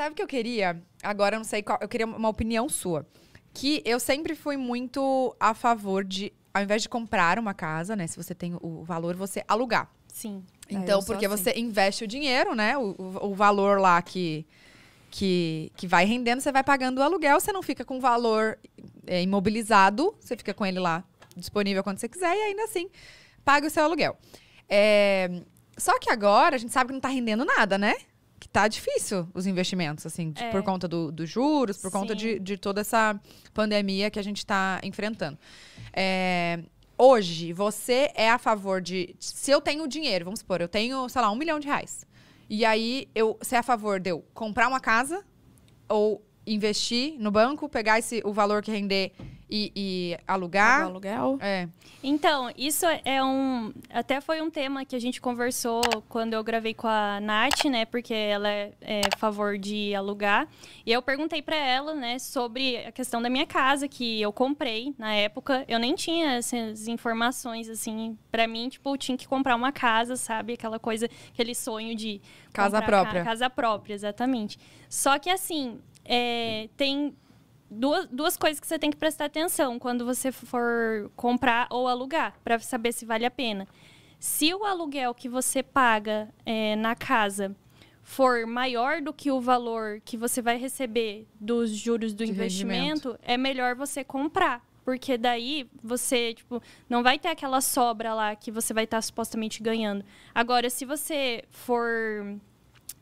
Sabe o que eu queria? Agora eu não sei qual. Eu queria uma opinião sua. Que eu sempre fui muito a favor de, ao invés de comprar uma casa, né? Se você tem o valor, você alugar. Sim. Então, é, porque assim. você investe o dinheiro, né? O, o, valor lá que, que, que vai rendendo, você vai pagando o aluguel, você não fica com o valor é, imobilizado, você fica com ele lá disponível quando você quiser e ainda assim paga o seu aluguel. É, só que agora a gente sabe que não está rendendo nada, né? que tá difícil os investimentos, assim, é. por conta dos do juros, por Sim. conta de, de toda essa pandemia que a gente está enfrentando. É, hoje, você é a favor de. Se eu tenho dinheiro, vamos supor, eu tenho, sei lá, um milhão de reais. E aí, eu, você é a favor de eu comprar uma casa ou investir no banco, pegar esse, o valor que render e, e alugar. aluguel. É. Então, isso é um. Até foi um tema que a gente conversou quando eu gravei com a Nath, né? Porque ela é, é a favor de alugar. E eu perguntei para ela, né, sobre a questão da minha casa que eu comprei na época. Eu nem tinha essas informações, assim. para mim, tipo, eu tinha que comprar uma casa, sabe? Aquela coisa, aquele sonho de. Casa própria. Casa própria, exatamente. Só que, assim, é, tem duas, duas coisas que você tem que prestar atenção quando você for comprar ou alugar, para saber se vale a pena. Se o aluguel que você paga é, na casa for maior do que o valor que você vai receber dos juros do De investimento, rendimento. é melhor você comprar. Porque daí você, tipo, não vai ter aquela sobra lá que você vai estar supostamente ganhando. Agora, se você for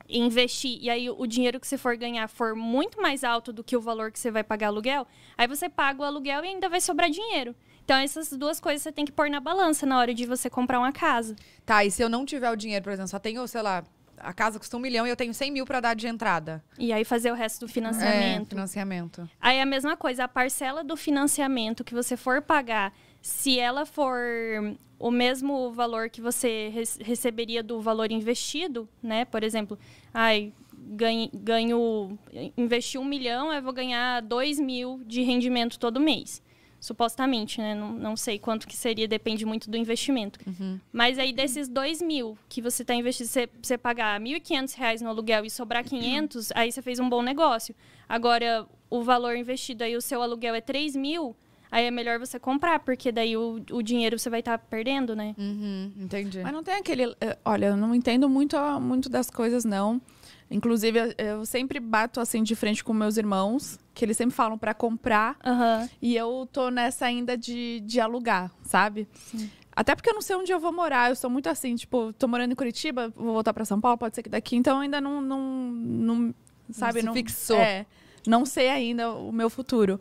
investir e aí o dinheiro que você for ganhar for muito mais alto do que o valor que você vai pagar aluguel, aí você paga o aluguel e ainda vai sobrar dinheiro. Então, essas duas coisas você tem que pôr na balança na hora de você comprar uma casa. Tá, e se eu não tiver o dinheiro, por exemplo, só tenho, sei lá, a casa custa um milhão e eu tenho 100 mil para dar de entrada. E aí fazer o resto do financiamento. É, financiamento. Aí é a mesma coisa, a parcela do financiamento que você for pagar se ela for o mesmo valor que você receberia do valor investido, né? Por exemplo, ai, ganho, ganho investi um milhão, eu vou ganhar dois mil de rendimento todo mês. Supostamente, né? Não, não sei quanto que seria, depende muito do investimento. Uhum. Mas aí desses dois mil que você está investindo, você, você pagar R$ 1.500 no aluguel e sobrar 500, uhum. aí você fez um bom negócio. Agora, o valor investido aí, o seu aluguel é 3 mil, Aí é melhor você comprar, porque daí o, o dinheiro você vai estar tá perdendo, né? Uhum, entendi. Mas não tem aquele. Eh, olha, eu não entendo muito, ah, muito das coisas, não. Inclusive, eu sempre bato assim de frente com meus irmãos, que eles sempre falam para comprar. Uhum. E eu tô nessa ainda de, de alugar, sabe? Sim. Até porque eu não sei onde eu vou morar. Eu sou muito assim, tipo, tô morando em Curitiba, vou voltar para São Paulo, pode ser que daqui. Então ainda não. não, não sabe? Não, não fixou. É, não sei ainda o meu futuro.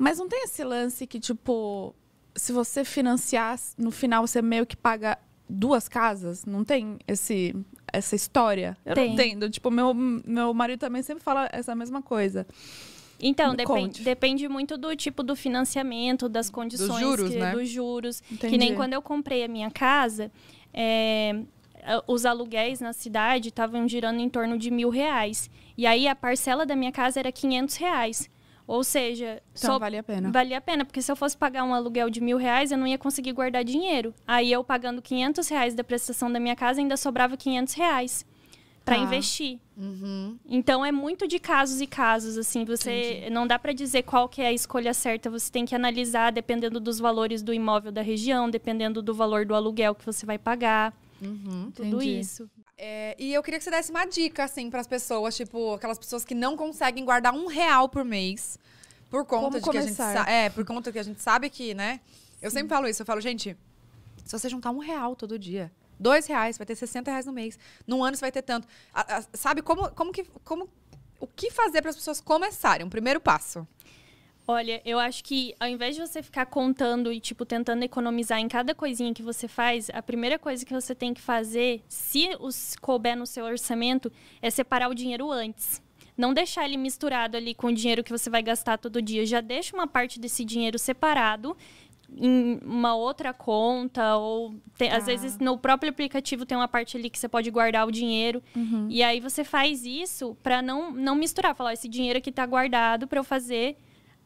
Mas não tem esse lance que, tipo, se você financiar, no final você meio que paga duas casas? Não tem esse, essa história? Eu tem. não entendo. Tipo, meu, meu marido também sempre fala essa mesma coisa. Então, depend, depende muito do tipo do financiamento, das condições, dos juros. Que, né? dos juros. Que nem quando eu comprei a minha casa, é, os aluguéis na cidade estavam girando em torno de mil reais. E aí a parcela da minha casa era 500 reais. Ou seja, então, só valia a pena. Valia a pena, porque se eu fosse pagar um aluguel de mil reais, eu não ia conseguir guardar dinheiro. Aí eu pagando 500 reais da prestação da minha casa, ainda sobrava 500 reais para tá. investir. Uhum. Então é muito de casos e casos, assim, você Entendi. não dá para dizer qual que é a escolha certa, você tem que analisar dependendo dos valores do imóvel da região, dependendo do valor do aluguel que você vai pagar. Uhum. Tudo Entendi. isso. É, e eu queria que você desse uma dica, assim, para as pessoas, tipo, aquelas pessoas que não conseguem guardar um real por mês. Por conta Como de começar? que a gente É, por conta que a gente sabe que, né? Eu sempre falo isso, eu falo, gente, se você juntar um real todo dia, dois reais, vai ter 60 reais no mês. Num ano você vai ter tanto. A, a, sabe como, como que. Como, o que fazer para as pessoas começarem? Um primeiro passo. Olha, eu acho que ao invés de você ficar contando e, tipo, tentando economizar em cada coisinha que você faz, a primeira coisa que você tem que fazer, se os couber no seu orçamento, é separar o dinheiro antes. Não deixar ele misturado ali com o dinheiro que você vai gastar todo dia. Já deixa uma parte desse dinheiro separado em uma outra conta ou tem, ah. às tá. vezes no próprio aplicativo tem uma parte ali que você pode guardar o dinheiro uhum. e aí você faz isso para não não misturar falar esse dinheiro aqui tá guardado para eu fazer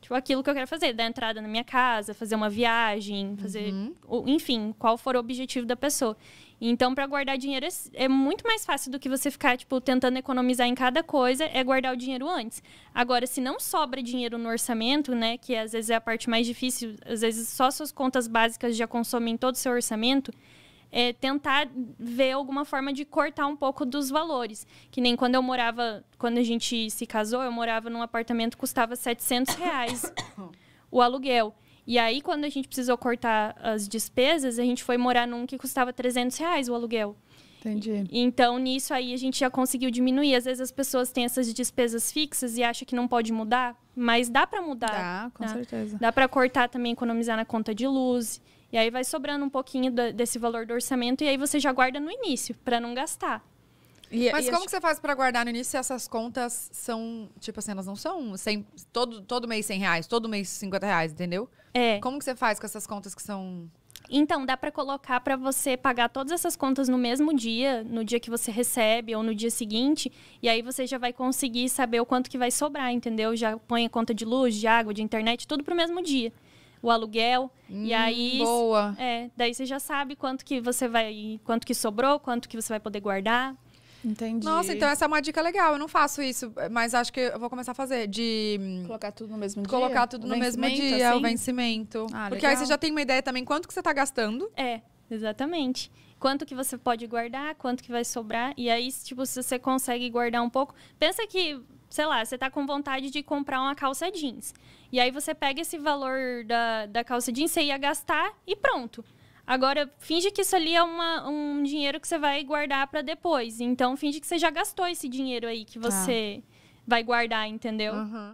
tipo, aquilo que eu quero fazer, dar entrada na minha casa, fazer uma viagem, fazer. Uhum. Enfim, qual for o objetivo da pessoa. Então, para guardar dinheiro é, é, muito mais fácil do que você ficar, tipo, tentando economizar em cada coisa, é guardar o dinheiro antes. Agora, se não sobra dinheiro no orçamento, né, que às vezes é a parte mais difícil, às vezes só suas contas básicas já consomem todo o seu orçamento, é, tentar ver alguma forma de cortar um pouco dos valores. Que nem quando eu morava, quando a gente se casou, eu morava num apartamento que custava 700 reais o aluguel. E aí, quando a gente precisou cortar as despesas, a gente foi morar num que custava 300 reais o aluguel. Entendi. Então, nisso aí, a gente já conseguiu diminuir. Às vezes, as pessoas têm essas despesas fixas e acham que não pode mudar, mas dá para mudar. Dá, com né? certeza. Dá para cortar também, economizar na conta de luz. E aí vai sobrando um pouquinho do, desse valor do orçamento e aí você já guarda no início, para não gastar. E, é, Mas e como acho... que você faz para guardar no início se essas contas são, tipo assim, elas não são 100, todo, todo mês 100 reais, todo mês 50 reais, entendeu? É. Como que você faz com essas contas que são... Então, dá para colocar para você pagar todas essas contas no mesmo dia, no dia que você recebe ou no dia seguinte, e aí você já vai conseguir saber o quanto que vai sobrar, entendeu? Já põe a conta de luz, de água, de internet, tudo pro mesmo dia o aluguel. Hum, e aí. Boa. É, daí você já sabe quanto que você vai. Quanto que sobrou, quanto que você vai poder guardar. Entendi. Nossa, então essa é uma dica legal. Eu não faço isso, mas acho que eu vou começar a fazer. De. Colocar tudo no mesmo dia. Colocar tudo o no mesmo dia, assim? o vencimento. Ah, Porque legal. aí você já tem uma ideia também quanto que você está gastando. É, exatamente. Quanto que você pode guardar, quanto que vai sobrar. E aí, tipo, se você consegue guardar um pouco. Pensa que sei lá, você tá com vontade de comprar uma calça jeans. E aí você pega esse valor da, da calça jeans, você ia gastar e pronto. Agora, finge que isso ali é uma, um dinheiro que você vai guardar para depois. Então, finge que você já gastou esse dinheiro aí que tá. você vai guardar, entendeu? Uhum.